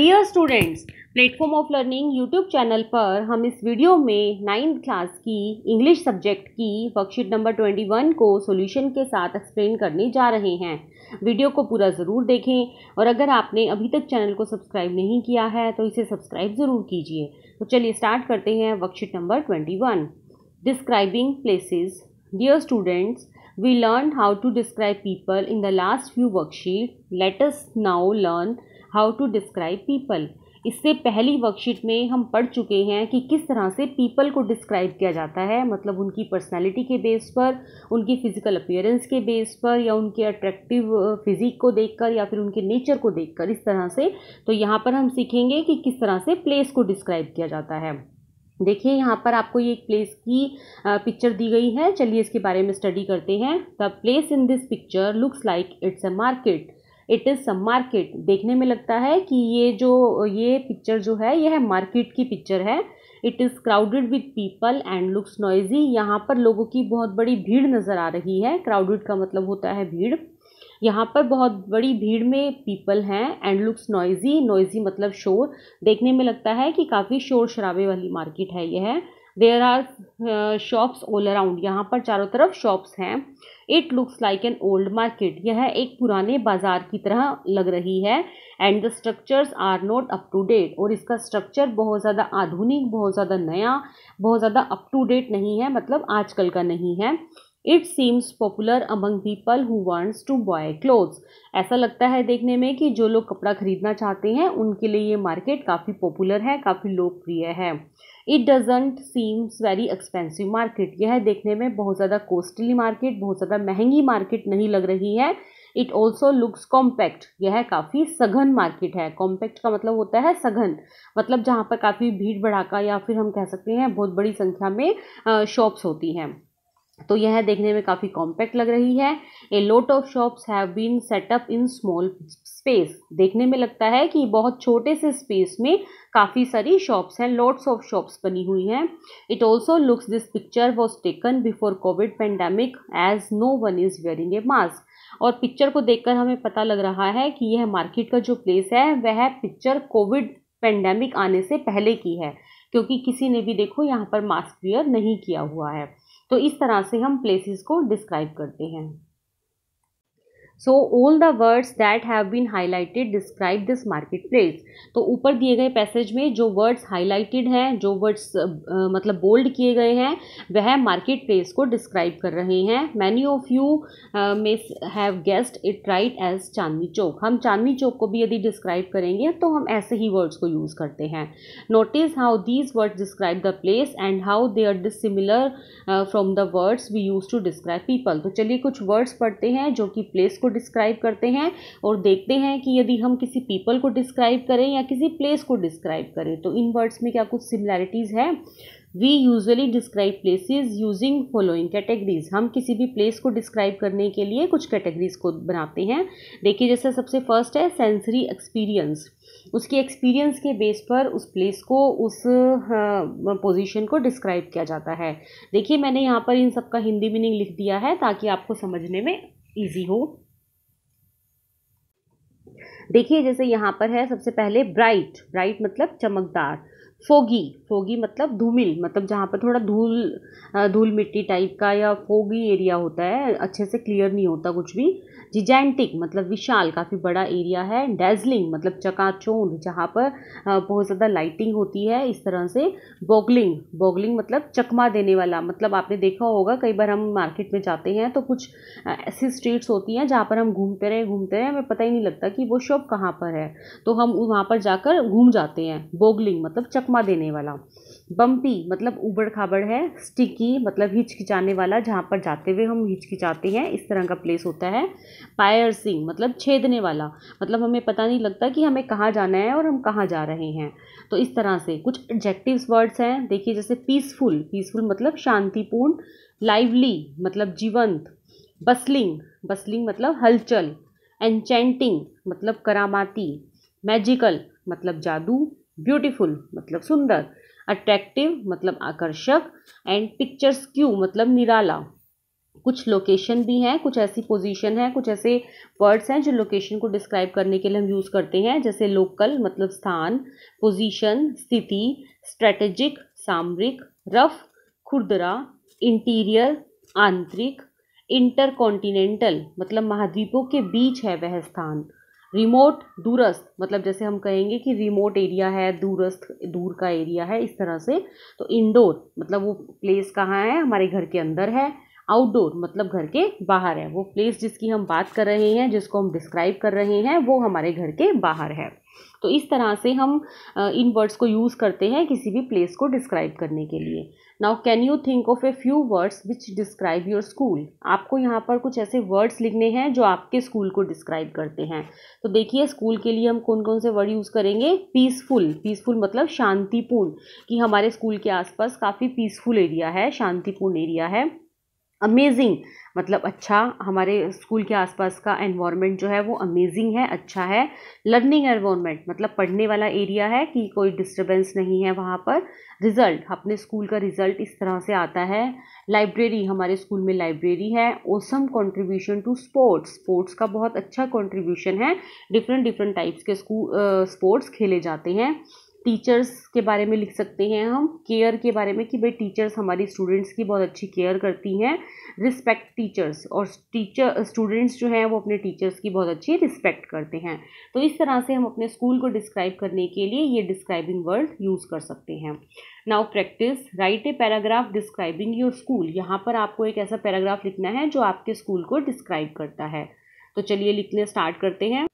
dear students platform of learning YouTube channel पर हम इस वीडियो में नाइन्थ क्लास की इंग्लिश सब्जेक्ट की वर्कशीट नंबर ट्वेंटी वन को सॉल्यूशन के साथ एक्सप्लेन करने जा रहे हैं वीडियो को पूरा ज़रूर देखें और अगर आपने अभी तक चैनल को सब्सक्राइब नहीं किया है तो इसे सब्सक्राइब ज़रूर कीजिए तो चलिए स्टार्ट करते हैं worksheet number twenty one describing places dear students we learn how to describe people in the last few worksheet let's now learn how to describe people इससे पहली वर्कशीट में हम पढ़ चुके हैं कि किस तरह से पीपल को डिस्क्राइब किया जाता है मतलब उनकी पर्सनालिटी के बेस पर उनकी फ़िज़िकल अपीयरेंस के बेस पर या उनके अट्रैक्टिव फिज़िक को देखकर या फिर उनके नेचर को देखकर इस तरह से तो यहाँ पर हम सीखेंगे कि किस तरह से प्लेस को डिस्क्राइब किया जाता है देखिए यहाँ पर आपको ये एक प्लेस की पिक्चर दी गई है चलिए इसके बारे में स्टडी करते हैं the place in this picture looks like it's a market it is some market देखने में लगता है कि ये जो ये पिक्चर जो है यह है मार्केट की पिक्चर है it is crowded with people and looks noisy यहाँ पर लोगों की बहुत बड़ी भीड़ नज़र आ रही है क्राउडेड का मतलब होता है भीड़ यहाँ पर बहुत बड़ी भीड़ में पीपल हैं एंड लुक्स नॉइजी नॉइजी मतलब शोर देखने में लगता है कि काफ़ी शोर शराबे वाली मार्केट है यह there are shops all around यहाँ पर चारों तरफ शॉप्स हैं it looks like an old market यह एक पुराने बाजार की तरह लग रही है and the structures are not up to date और इसका स्ट्रक्चर बहुत ज़्यादा आधुनिक बहुत ज़्यादा नया बहुत ज़्यादा अप टू डेट नहीं है मतलब आजकल का नहीं है it seems popular among people who wants to buy clothes ऐसा लगता है देखने में कि जो लोग कपड़ा खरीदना चाहते हैं उनके लिए ये मार्केट काफ़ी पॉपुलर है काफ़ी लोकप्रिय है it doesn't seems very expensive market यह देखने में बहुत ज़्यादा कॉस्टली मार्केट बहुत ज़्यादा महंगी मार्केट नहीं लग रही है इट ऑल्सो लुक्स कॉम्पैक्ट यह काफ़ी सघन मार्केट है कॉम्पैक्ट का मतलब होता है सघन मतलब जहाँ पर काफ़ी भीड़ भड़ाका या फिर हम कह सकते हैं बहुत बड़ी संख्या में शॉप्स होती हैं तो यह देखने में काफ़ी कॉम्पैक्ट लग रही है a lot of shops have been set up in small space देखने में लगता है कि बहुत छोटे से स्पेस में काफ़ी सारी शॉप्स हैं लॉट्स ऑफ शॉप्स बनी हुई हैं it also looks this picture was taken before COVID pandemic as no one is wearing a mask और पिक्चर को देखकर हमें पता लग रहा है कि यह मार्केट का जो प्लेस है वह पिक्चर कोविड पेंडेमिक आने से पहले की है क्योंकि किसी ने भी देखो यहाँ पर मास्क वेयर नहीं किया हुआ है तो इस तरह से हम प्लेसेस को डिस्क्राइब करते हैं so all the words that have been highlighted describe this market place तो ऊपर दिए गए पैसेज में जो वर्ड्स हाईलाइटेड हैं जो वर्ड्स मतलब बोल्ड किए गए हैं वह मार्केट प्लेस को डिस्क्राइब कर रहे हैं many of you may have guessed it right as Chandni Chowk हम चांदनी चौक को भी यदि डिस्क्राइब करेंगे तो हम ऐसे ही वर्ड्स को यूज़ करते हैं notice how these words describe the place and how they are dissimilar from the words we use to describe people तो चलिए कुछ वर्ड्स पढ़ते हैं जो कि प्लेस को डिस्क्राइब करते हैं और देखते हैं कि यदि हम किसी पीपल को डिस्क्राइब करें या किसी प्लेस को डिस्क्राइब करें तो इन वर्ड्स में क्या कुछ सिमिलैरिटीज़ है we usually describe places using following categories हम किसी भी प्लेस को डिस्क्राइब करने के लिए कुछ कैटेगरीज को बनाते हैं देखिए जैसे सबसे फर्स्ट है सेंसरी एक्सपीरियंस उसकी एक्सपीरियंस के बेस पर उस प्लेस को उस हाँ, को डिस्क्राइब किया जाता है देखिए मैंने यहाँ पर इन सब का हिंदी मीनिंग लिख दिया है ताकि आपको समझने में ईजी हो देखिए जैसे यहाँ पर है सबसे पहले ब्राइट ब्राइट मतलब चमकदार फोगी फोगी मतलब धूमिल मतलब जहाँ पर थोड़ा धूल धूल मिट्टी टाइप का या फोगी एरिया होता है अच्छे से क्लियर नहीं होता कुछ भी जिजेंटिक मतलब विशाल काफ़ी बड़ा एरिया है डेजलिंग मतलब चकाचौंध जहाँ पर बहुत ज़्यादा लाइटिंग होती है इस तरह से बोगलिंग बोगलिंग मतलब चकमा देने वाला मतलब आपने देखा होगा कई बार हम मार्केट में जाते हैं तो कुछ ऐसी स्ट्रीट्स होती हैं जहाँ पर हम घूमते रहे घूमते रहे हमें पता ही नहीं लगता कि वो शॉप कहाँ पर है तो हम वहाँ पर जाकर घूम जाते हैं बोगलिंग मतलब चकमा चकमा देने वाला बम्पी मतलब उबड़ खाबड़ है स्टिकी मतलब हिचकिचाने वाला जहाँ पर जाते हुए हम हिचकिचाते हैं इस तरह का प्लेस होता है पायरसिंग मतलब छेदने वाला मतलब हमें पता नहीं लगता कि हमें कहाँ जाना है और हम कहाँ जा रहे हैं तो इस तरह से कुछ एडजेक्टिव्स वर्ड्स हैं देखिए जैसे पीसफुल पीसफुल मतलब शांतिपूर्ण लाइवली मतलब जीवंत बसलिंग बसलिंग मतलब हलचल एनचैंटिंग मतलब करामाती मैजिकल मतलब जादू ब्यूटीफुल मतलब सुंदर अट्रैक्टिव मतलब आकर्षक एंड पिक्चर्स क्यू मतलब निराला कुछ लोकेशन भी हैं कुछ ऐसी पोजीशन है कुछ ऐसे वर्ड्स हैं जो लोकेशन को डिस्क्राइब करने के लिए हम यूज़ करते हैं जैसे लोकल मतलब स्थान पोजीशन स्थिति स्ट्रेटेजिक सामरिक रफ खुदरा इंटीरियर आंतरिक इंटरकॉन्टिनेंटल मतलब महाद्वीपों के बीच है वह स्थान रिमोट दूरस्थ मतलब जैसे हम कहेंगे कि रिमोट एरिया है दूरस्थ दूर का एरिया है इस तरह से तो इंडोर मतलब वो प्लेस कहाँ है हमारे घर के अंदर है आउटडोर मतलब घर के बाहर है वो प्लेस जिसकी हम बात कर रहे हैं जिसको हम डिस्क्राइब कर रहे हैं वो हमारे घर के बाहर है तो इस तरह से हम इन वर्ड्स को यूज़ करते हैं किसी भी प्लेस को डिस्क्राइब करने के लिए now can you think of a few words which describe your school आपको यहाँ पर कुछ ऐसे वर्ड्स लिखने हैं जो आपके स्कूल को डिस्क्राइब करते हैं तो देखिए स्कूल के लिए हम कौन कौन से वर्ड यूज़ करेंगे पीसफुल पीसफुल मतलब शांतिपूर्ण कि हमारे स्कूल के आसपास काफ़ी पीसफुल एरिया है शांतिपूर्ण एरिया है अमेजिंग मतलब अच्छा हमारे स्कूल के आसपास का एनवायरनमेंट जो है वो अमेजिंग है अच्छा है लर्निंग एनवायरनमेंट मतलब पढ़ने वाला एरिया है कि कोई डिस्टरबेंस नहीं है वहाँ पर रिज़ल्ट अपने स्कूल का रिज़ल्ट इस तरह से आता है लाइब्रेरी हमारे स्कूल में लाइब्रेरी है awesome contribution to sports sports का बहुत अच्छा कंट्रीब्यूशन है डिफरेंट डिफरेंट टाइप्स के स्कूल स्पोर्ट्स खेले जाते हैं टीचर्स के बारे में लिख सकते हैं हम केयर के बारे में कि भाई टीचर्स हमारी स्टूडेंट्स की बहुत अच्छी केयर करती हैं रिस्पेक्ट टीचर्स और टीचर स्टूडेंट्स जो हैं वो अपने टीचर्स की बहुत अच्छी रिस्पेक्ट करते हैं तो इस तरह से हम अपने स्कूल को डिस्क्राइब करने के लिए ये डिस्क्राइबिंग वर्ड यूज़ कर सकते हैं now practise write a paragraph describing your school यहाँ पर आपको एक ऐसा पैराग्राफ लिखना है जो आपके स्कूल को डिस्क्राइब करता है तो चलिए लिखने स्टार्ट करते हैं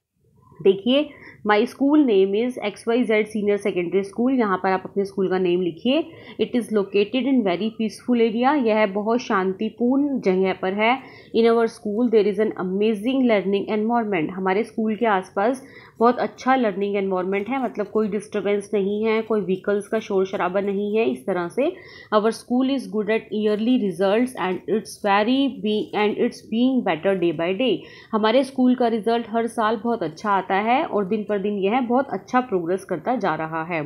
देखिए my school name is X Y Z senior secondary school यहाँ पर आप अपने स्कूल का नेम लिखिए it is located in very peaceful area यह बहुत शांतिपूर्ण जगह पर है in our school there is an amazing learning environment हमारे स्कूल के आसपास बहुत अच्छा लर्निंग एनवायरनमेंट है मतलब कोई डिस्टर्बेंस नहीं है कोई व्हीकल्स का शोर शराबा नहीं है इस तरह से our school is good at yearly result and it's very be and it's being better day by day हमारे स्कूल का रिजल्ट हर साल बहुत अच्छा आता है जाता है और दिन पर दिन यह बहुत अच्छा प्रोग्रेस करता जा रहा है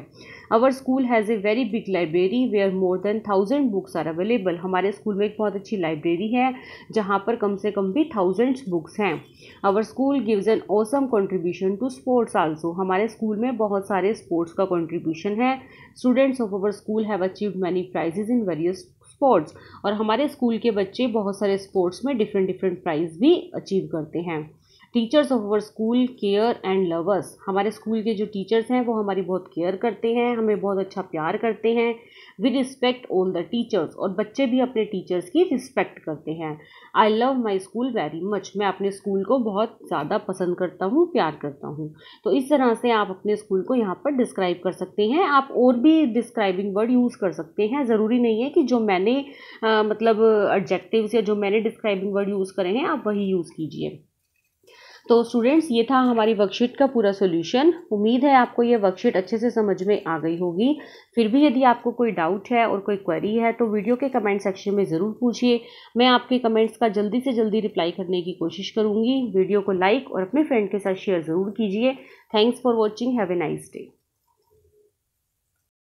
our school has a very big library where more than thousand books are available हमारे स्कूल में एक बहुत अच्छी लाइब्रेरी है जहाँ पर कम से कम भी थाउजेंड्स बुक्स हैं our school gives an awesome contribution to sports also हमारे स्कूल में बहुत सारे स्पोर्ट्स का कॉन्ट्रीब्यूशन है students of our school have achieve many prizes in various sports और हमारे स्कूल के बच्चे बहुत सारे स्पोर्ट्स में डिफरेंट डिफरेंट प्राइज़ भी अचीव करते हैं teachers of our school care and lovers हमारे स्कूल के जो टीचर्स हैं वो हमारी बहुत केयर करते हैं हमें बहुत अच्छा प्यार करते हैं with respect all the teachers और बच्चे भी अपने टीचर्स की रिस्पेक्ट करते हैं I love my school very much मैं अपने स्कूल को बहुत ज़्यादा पसंद करता हूँ प्यार करता हूँ तो इस तरह से आप अपने स्कूल को यहाँ पर डिस्क्राइब कर सकते हैं आप और भी डिस्क्राइबिंग वर्ड यूज़ कर सकते हैं ज़रूरी नहीं है कि जो मैंने आ, मतलब एडजेक्टिव्स या जो मैंने डिस्क्राइबिंग वर्ड यूज़ करे हैं आप वही यूज़ कीजिए तो स्टूडेंट्स ये था हमारी वर्कशीट का पूरा सोल्यूशन उम्मीद है आपको ये वर्कशीट अच्छे से समझ में आ गई होगी फिर भी यदि आपको कोई डाउट है और कोई क्वेरी है तो वीडियो के कमेंट सेक्शन में ज़रूर पूछिए मैं आपके कमेंट्स का जल्दी से जल्दी रिप्लाई करने की कोशिश करूँगी वीडियो को लाइक और अपने फ्रेंड के साथ शेयर ज़रूर कीजिए thanks for watching have a nice day